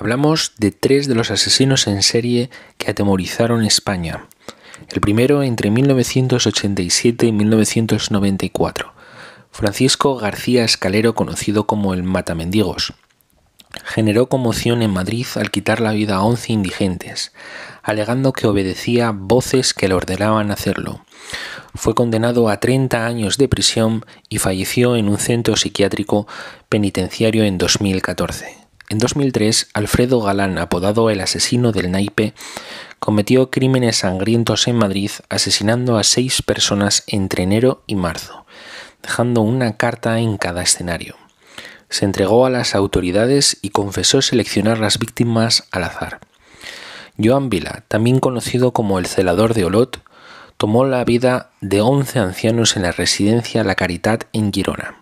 Hablamos de tres de los asesinos en serie que atemorizaron España. El primero entre 1987 y 1994, Francisco García Escalero, conocido como el Matamendigos. Generó conmoción en Madrid al quitar la vida a 11 indigentes, alegando que obedecía voces que le ordenaban hacerlo. Fue condenado a 30 años de prisión y falleció en un centro psiquiátrico penitenciario en 2014. En 2003, Alfredo Galán, apodado el asesino del naipe, cometió crímenes sangrientos en Madrid, asesinando a seis personas entre enero y marzo, dejando una carta en cada escenario. Se entregó a las autoridades y confesó seleccionar las víctimas al azar. Joan Vila, también conocido como el celador de Olot, tomó la vida de 11 ancianos en la residencia La Caritat en Girona,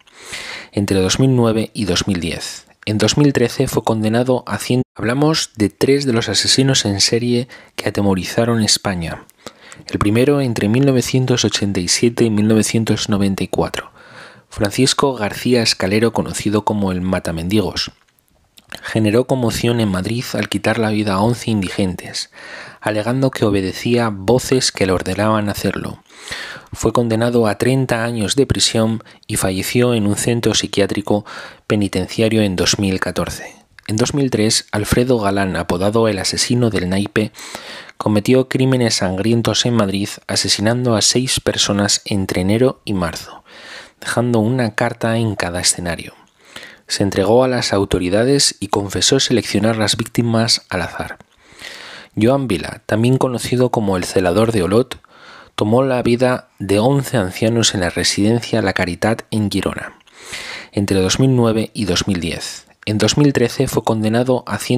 entre 2009 y 2010. En 2013 fue condenado a 100. Hablamos de tres de los asesinos en serie que atemorizaron España. El primero entre 1987 y 1994, Francisco García Escalero, conocido como el Matamendigos generó conmoción en Madrid al quitar la vida a 11 indigentes, alegando que obedecía voces que le ordenaban hacerlo. Fue condenado a 30 años de prisión y falleció en un centro psiquiátrico penitenciario en 2014. En 2003, Alfredo Galán, apodado el asesino del naipe, cometió crímenes sangrientos en Madrid, asesinando a seis personas entre enero y marzo, dejando una carta en cada escenario se entregó a las autoridades y confesó seleccionar las víctimas al azar. Joan Vila, también conocido como el celador de Olot, tomó la vida de 11 ancianos en la residencia La Caritat en Girona, entre 2009 y 2010. En 2013 fue condenado a 100